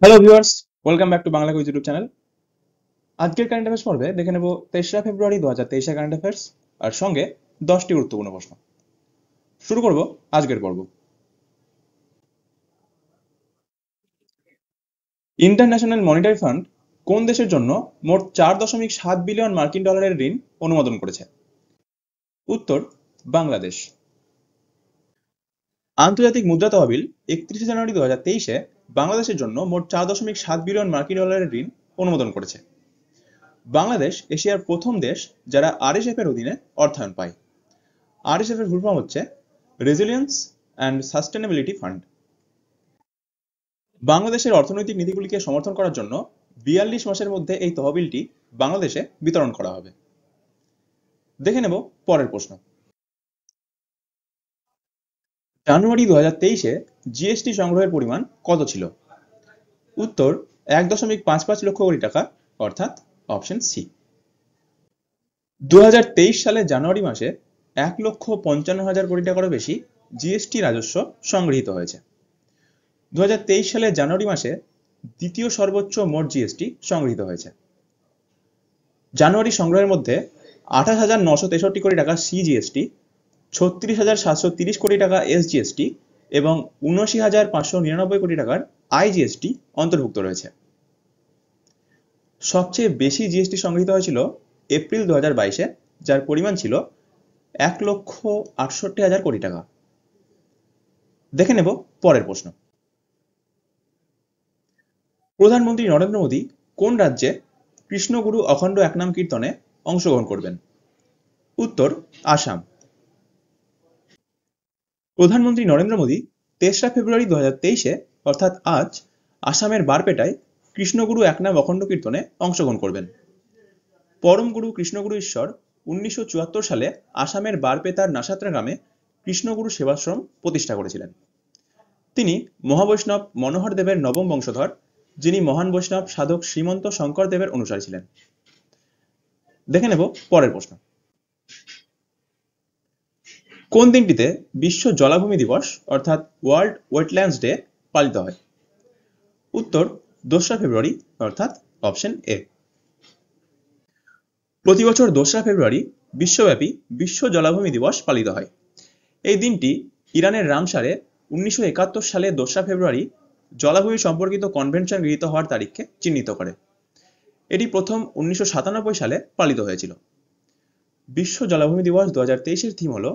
hello viewers welcome back to Bangla quiz YouTube channel আজকের current affairs পর্বে দেখে নেব তেসরা ফেব্রুয়ারি দু হাজার তেইশে কারেন্ট অ্যাফেয়ার্স আর সঙ্গে দশটি গুরুত্বপূর্ণ প্রশ্ন শুরু করব আজকের পর্ব ইন্টারন্যাশনাল মনিটারি ফান্ড কোন দেশের জন্য মোট চার দশমিক সাত বিলিয়ন মার্কিন ডলারের ঋণ অনুমোদন করেছে উত্তর বাংলাদেশ আন্তর্জাতিক মুদ্রা তহবিল একত্রিশে জানুয়ারি দু হাজার তেইশে বাংলাদেশের জন্য মোট চার দশমিক সাত বিলিয়ন মার্কিন ডলারের ঋণ অনুমোদন করেছে বাংলাদেশ এশিয়ার প্রথম দেশ যারা আরএসএফ এর অধীনে অর্থায়ন পায় আরএসএফ এর ফুল হচ্ছে রেজিলিয়েন্স অ্যান্ড সাস্টেনেবিলিটি ফান্ড বাংলাদেশের অর্থনৈতিক নীতিগুলিকে সমর্থন করার জন্য বিয়াল্লিশ মাসের মধ্যে এই তহবিলটি বাংলাদেশে বিতরণ করা হবে দেখে নেব পরের প্রশ্ন জানুয়ারি দু হাজার তেইশে জিএসটি সংগ্রহের পরিমাণ কত ছিল উত্তর এক দশমিক পাঁচ পাঁচ লক্ষ কোটি টাকা অর্থাৎ অপশন সি দু সালে জানুয়ারি মাসে এক লক্ষ পঞ্চান্ন হাজার কোটি টাকারও বেশি জিএসটি রাজস্ব সংগৃহীত হয়েছে দু সালে জানুয়ারি মাসে দ্বিতীয় সর্বোচ্চ মোট জিএসটি সংগৃহীত হয়েছে জানুয়ারি সংগ্রহের মধ্যে আঠাশ হাজার নশো তেষট্টি কোটি টাকা সিজিএসটি ছত্রিশ হাজার সাতশো তিরিশ কোটি টাকা এসজিএসটি এবং উনআশি হাজার পাঁচশো নিরানব্বই কোটি টাকার আইজিএসটি অন্তর্ভুক্ত রয়েছে সবচেয়ে বেশি জিএসটি সংগৃহীত হয়েছিল এপ্রিল দু হাজার বাইশে যার পরিমাণ ছিল এক লক্ষ আটষট্টি হাজার কোটি টাকা দেখে নেব পরের প্রশ্ন প্রধানমন্ত্রী নরেন্দ্র মোদী কোন রাজ্যে কৃষ্ণগুরু অখণ্ড এক নাম কীর্তনে অংশগ্রহণ করবেন উত্তর আসাম প্রধানমন্ত্রী নরেন্দ্র মোদী তেসরা ফেব্রুয়ারি দু তেইশে অর্থাৎ আজ আসামের বারপেটায় কৃষ্ণগুরু একনাম অখণ্ড কীর্তনে অংশগ্রহণ করবেন পরমগুরু কৃষ্ণগুরু ঈশ্বর উনিশশো সালে আসামের বারপেতার নাসাত্রা গ্রামে কৃষ্ণগুরু সেবাশ্রম প্রতিষ্ঠা করেছিলেন তিনি মহাবৈষ্ণব মনোহর দেবের নবম বংশধর যিনি মহান বৈষ্ণব সাধক শ্রীমন্ত শঙ্কর দেবের অনুসারী ছিলেন দেখে নেব পরের প্রশ্ন কোন দিনটিতে বিশ্ব জলাভূমি দিবস অর্থাৎ ওয়ার্ল্ড ওয়েটল্যান্ডস ডে পালিত হয় উত্তর দোসরা ফেব্রুয়ারি অর্থাৎ অপশন এ প্রতি বছর দোসরা ফেব্রুয়ারি বিশ্বব্যাপী বিশ্ব জলাভূমি দিবস পালিত হয় এই দিনটি ইরানের রামসারে উনিশশো সালে দোসরা ফেব্রুয়ারি জলাভূমি সম্পর্কিত কনভেনশন গৃহীত হওয়ার তারিখকে চিহ্নিত করে এটি প্রথম উনিশশো সালে পালিত হয়েছিল বিশ্ব জলাভূমি দিবস দু হাজার তেইশের থিম হল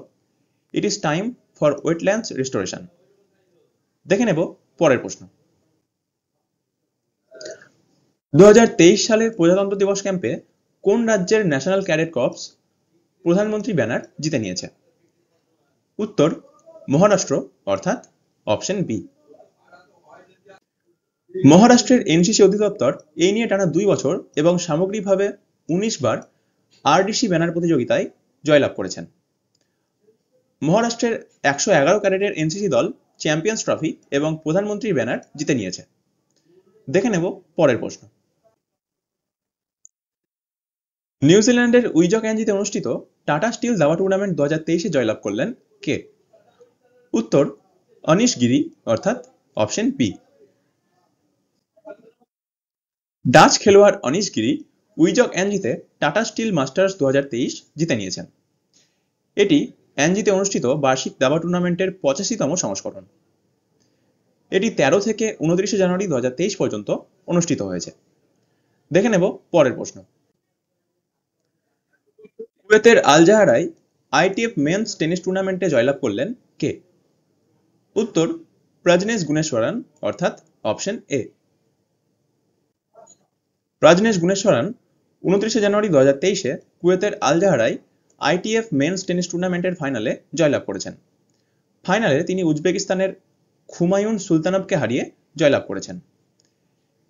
it is time for wetlands restoration দেখে নেব পরের প্রশ্ন দু সালের প্রজাতন্ত্র দিবস ক্যাম্পে কোন রাজ্যের ন্যাশনাল ক্যাডেট কপস প্রধানমন্ত্রী ব্যানার জিতে নিয়েছে উত্তর মহারাষ্ট্র অর্থাৎ অপশন বি মহারাষ্ট্রের এনসিসি অধিদপ্তর এই নিয়ে টানা দুই বছর এবং সামগ্রিকভাবে উনিশ বার আরডিসি ব্যানার প্রতিযোগিতায় জয়লাভ করেছেন মহারাষ্ট্রের একশো এগারো ক্যারেটের এনসিসি দল চ্যাম্পিয়ন্স ট্রফি এবং প্রধানমন্ত্রীর ব্যানার জিতে নিয়েছে দেখে নেব পরের প্রশ্ন নিউজিল্যান্ডের উইজক অ্যাঞ্জিতে অনুষ্ঠিত টাটা স্টিল দাবা টুর্নামেন্ট দু হাজার তেইশে জয়লাভ করলেন কে উত্তর অনিশ গিরি অর্থাৎ অপশন পি ডাচ খেলোয়াড় অনিশ গিরি উইজক এনজিতে টাটা স্টিল মাস্টার্স দু জিতে নিয়েছেন এটি এনজিতে অনুষ্ঠিত বার্ষিক দাবা টুর্নামেন্টের পঁচাশিতম সংস্করণ এটি ১৩ থেকে উনত্রিশে জানুয়ারি দু পর্যন্ত অনুষ্ঠিত হয়েছে দেখে নেব পরের প্রশ্ন কুয়েতের আলজাহারায় আইটিএফ মেন্স টেনিস টুর্নামেন্টে জয়লাভ করলেন কে উত্তর প্রজনেশ গুণেশ্বরান অর্থাৎ অপশন এ রাজনেশ গুণেশ্বরন উনত্রিশে জানুয়ারি দু হাজার তেইশে কুয়েতের আলজাহারায় আইটিএফ মেন্স টেনিস টুর্নামেন্টের ফাইনালে জয়লাভ করেছেন ফাইনালে তিনি উজবেকিস্তানের খুমায়ুন সুলতানবকে হারিয়ে জয়লাভ করেছেন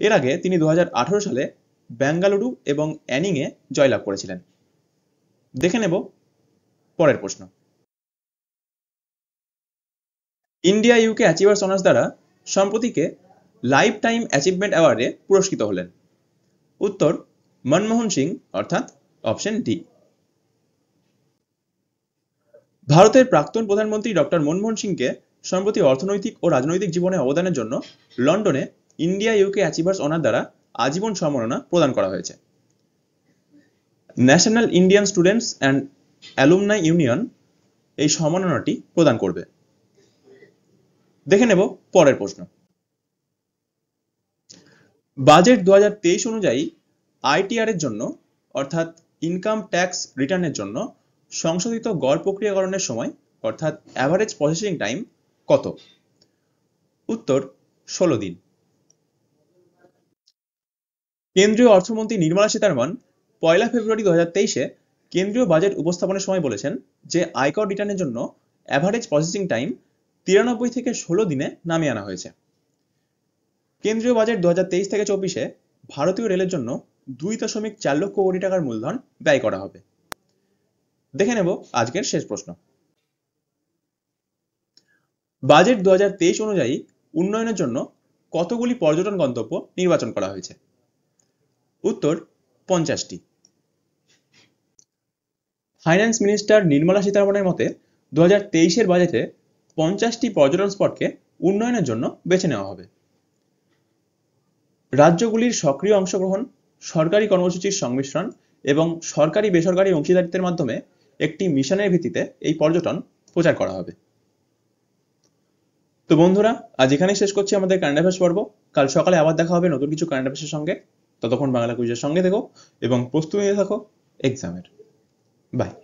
এর আগে তিনি দু সালে বেঙ্গালুরু এবং অ্যানিংয়ে জয়লাভ করেছিলেন দেখে নেব পরের প্রশ্ন ইন্ডিয়া ইউকে অ্যাচিভার্স অনার্স দ্বারা সম্প্রতিকে লাইফ টাইম অ্যাচিভমেন্ট অ্যাওয়ার্ডে পুরস্কৃত হলেন উত্তর মনমোহন সিং অর্থাৎ অপশন ডি ভারতের প্রাক্তন প্রধানমন্ত্রী ডক্টর মনমোহন সিংকে সম্প্রতি অর্থনৈতিক ও রাজনৈতিক জীবনে অবদানের জন্য লন্ডনে ইন্ডিয়া ইউকে অ্যাচিভার্স অনার দ্বারা আজীবন সম্মাননা প্রদান করা হয়েছে national Indian students and alumni union এই সম্মাননাটি প্রদান করবে দেখে নেব পরের প্রশ্ন বাজেট দু অনুযায়ী আইটিআর এর জন্য অর্থাৎ ইনকাম ট্যাক্স রিটার্নের জন্য সংশোধিত গড় প্রক্রিয়াকরণের সময় অর্থাৎ অ্যাভারেজ প্রসেসিং টাইম কত উত্তর ষোলো দিন কেন্দ্রীয় অর্থমন্ত্রী নির্মলা সীতারমন পয়লা ফেব্রুয়ারি দু তেইশে কেন্দ্রীয় বাজেট উপস্থাপনের সময় বলেছেন যে আয়কর রিটার্নের জন্য অ্যাভারেজ প্রসেসিং টাইম তিরানব্বই থেকে ষোলো দিনে নামিয়ে আনা হয়েছে কেন্দ্রীয় বাজেট দু থেকে চব্বিশে ভারতীয় রেলের জন্য দুই দশমিক চার লক্ষ কোটি টাকার মূলধন ব্যয় করা হবে দেখে নেব আজকের শেষ প্রশ্ন বাজেট দু অনুযায়ী উন্নয়নের জন্য কতগুলি পর্যটন গন্তব্য নির্বাচন করা হয়েছে উত্তর পঞ্চাশটি ফাইন্যান্স মিনিস্টার নির্মলা সীতারমণের মতে দু হাজার বাজেটে পঞ্চাশটি পর্যটন স্পটকে উন্নয়নের জন্য বেছে নেওয়া হবে রাজ্যগুলির সক্রিয় অংশগ্রহণ সরকারি কর্মসূচির সংমিশ্রণ এবং সরকারি বেসরকারি অংশীদারিত্বের মাধ্যমে একটি মিশনের ভিত্তিতে এই পর্যটন প্রচার করা হবে তো বন্ধুরা আজ এখানেই শেষ করছি আমাদের কারেন্ট অ্যাফেয়ার্স পর্ব কাল সকালে আবার দেখা হবে নতুন কিছু কারেন্ট অ্যাফেয়ার্সের সঙ্গে ততক্ষণ বাংলা কুইজের সঙ্গে দেখো এবং প্রস্তুতি নিয়ে থাকো এক্সামের বাই